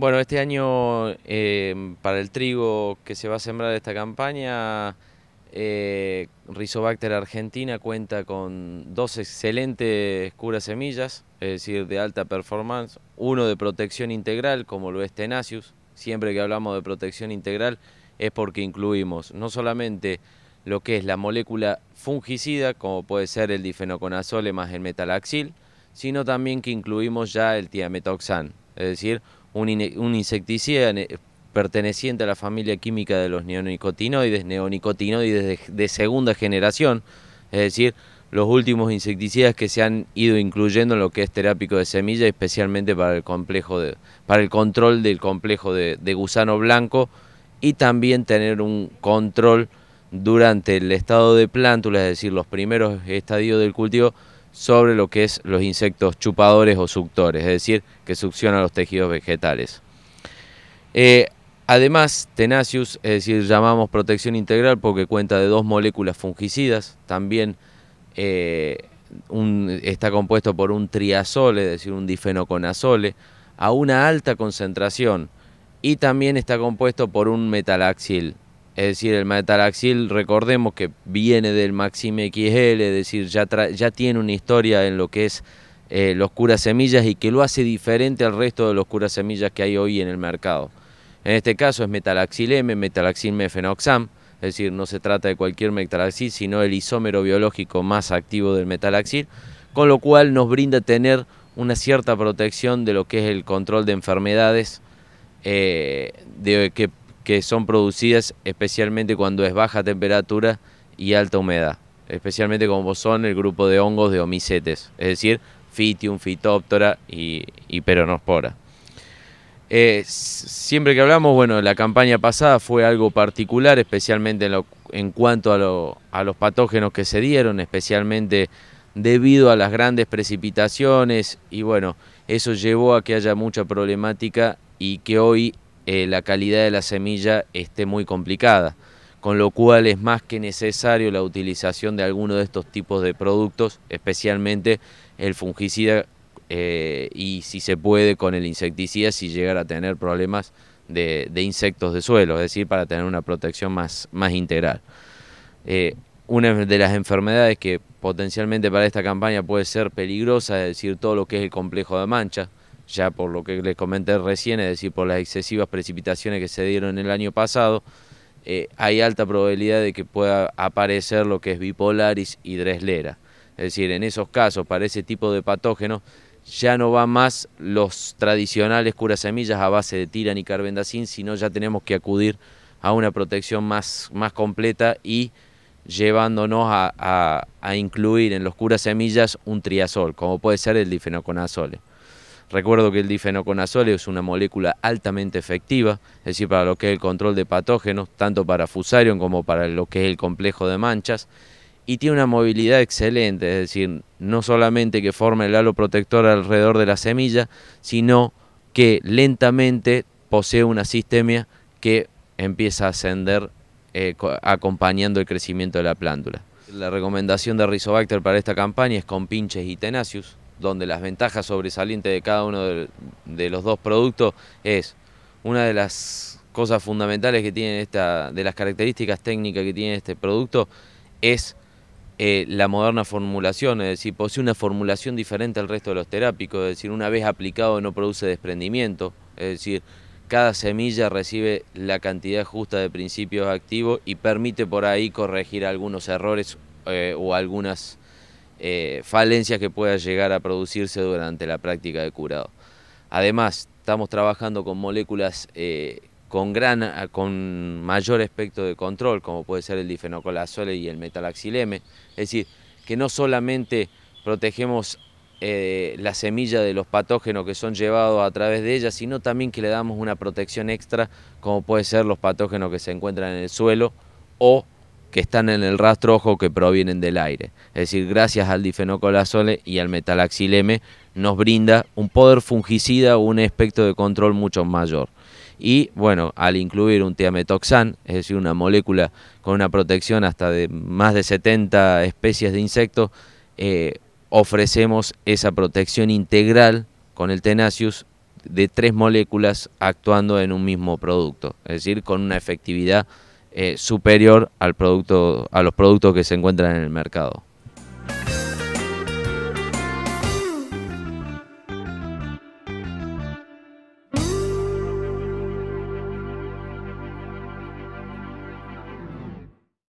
Bueno, este año em, para el trigo que se va a sembrar esta campaña, eh, Rizobacter Argentina cuenta con dos excelentes curas semillas, es decir, de alta performance, uno de protección integral, como lo es Tenasius, Siempre que hablamos de protección integral es porque incluimos no solamente lo que es la molécula fungicida, como puede ser el difenoconazole más el metalaxil, sino también que incluimos ya el tiametoxan, es decir, un, insecticida eh, perteneciente a la familia química de los neonicotinoides, neonicotinoides de, segunda generación, es decir, los últimos insecticidas que se han ido incluyendo en lo que es terápico de semilla, especialmente para el complejo de, para el control del complejo de, de, gusano blanco y también tener un control durante el estado de plántula, es decir, los primeros estadios del cultivo sobre lo que es los insectos chupadores o suctores, es decir, que succionan los tejidos vegetales. Eh, además, Tenacius, es decir, llamamos protección integral porque cuenta de dos moléculas fungicidas, también eh, está compuesto por un triazole, es decir, un difenoconazole, a una alta concentración y también está compuesto por un metalaxil, es decir, el Metalaxil, recordemos que viene del Maxime XL, es decir, ya, tiene una historia en lo que es eh, los curas semillas y que lo hace diferente al resto de los curas semillas que hay hoy en el mercado. En este caso es Metalaxil M, Metalaxil Mefenoxam, es decir, no se trata de cualquier metalaxil, sino el isómero biológico más activo del metalaxil, con lo cual nos brinda tener una cierta protección de lo que es el control de enfermedades eh, de, que que son producidas especialmente cuando es baja temperatura y alta humedad, especialmente como son el grupo de hongos de omicetes, es decir, Fitium, Phytophthora y, Peronospora. Eh, siempre que hablamos, bueno, la campaña pasada fue algo particular, especialmente en, cuanto a, los patógenos que se dieron, especialmente debido a las grandes precipitaciones y bueno, eso llevó a que haya mucha problemática y que hoy eh, la calidad de la semilla esté muy complicada, con lo cual es más que necesario la utilización de alguno de estos tipos de productos, especialmente el fungicida eh, y si se puede con el insecticida si llegar a tener problemas de, insectos de suelo, es decir, para tener una protección más, integral. Eh, una de las enfermedades que potencialmente para esta campaña puede ser peligrosa, es decir, todo lo que es el complejo de mancha, ya por lo que les comenté recién, es decir, por las excesivas precipitaciones que se dieron el año pasado, eh, hay alta probabilidad de que pueda aparecer lo que es bipolaris y dreslera. Es decir, en esos casos, para ese tipo de patógenos, ya no van más los tradicionales curasemillas a base de tiran y sino ya tenemos que acudir a una protección más, más completa y llevándonos a, a, incluir en los curasemillas un triazol, como puede ser el difenoconazole. Recuerdo que el difenoconazol es una molécula altamente efectiva, es decir, para lo que es el control de patógenos, tanto para Fusarium como para lo que es el complejo de manchas, y tiene una movilidad excelente, es decir, no solamente que forma el halo protector alrededor de la semilla, sino que lentamente posee una sistemia que empieza a ascender eh, acompañando el crecimiento de la plántula. La recomendación de Rizobacter para esta campaña es con pinches y tenacius, donde las ventajas sobresalientes de cada uno de, los dos productos es una de las cosas fundamentales que tiene esta, de las características técnicas que tiene este producto es eh, la moderna formulación, es decir, posee una formulación diferente al resto de los terápicos, es decir, una vez aplicado no produce desprendimiento, es decir, cada semilla recibe la cantidad justa de principios activos y permite por ahí corregir algunos errores eh, o algunas eh, falencias que pueda llegar a producirse durante la práctica de curado. Además, estamos trabajando con moléculas eh, con, gran, con mayor aspecto de control, como puede ser el difenocolazole y el metalaxileme. Es decir, que no solamente protegemos eh, la semilla de los patógenos que son llevados a través de ella, sino también que le damos una protección extra, como puede ser los patógenos que se encuentran en el suelo o que están en el rastrojo que provienen del aire. Es decir, gracias al difenocolazole y al metalaxileme, nos brinda un poder fungicida o un espectro de control mucho mayor. Y bueno, al incluir un tiametoxan, es decir, una molécula con una protección hasta de más de 70 especies de insectos, eh, ofrecemos esa protección integral con el tenacius de tres moléculas actuando en un mismo producto, es decir, con una efectividad eh, superior al producto, a los productos que se encuentran en el mercado.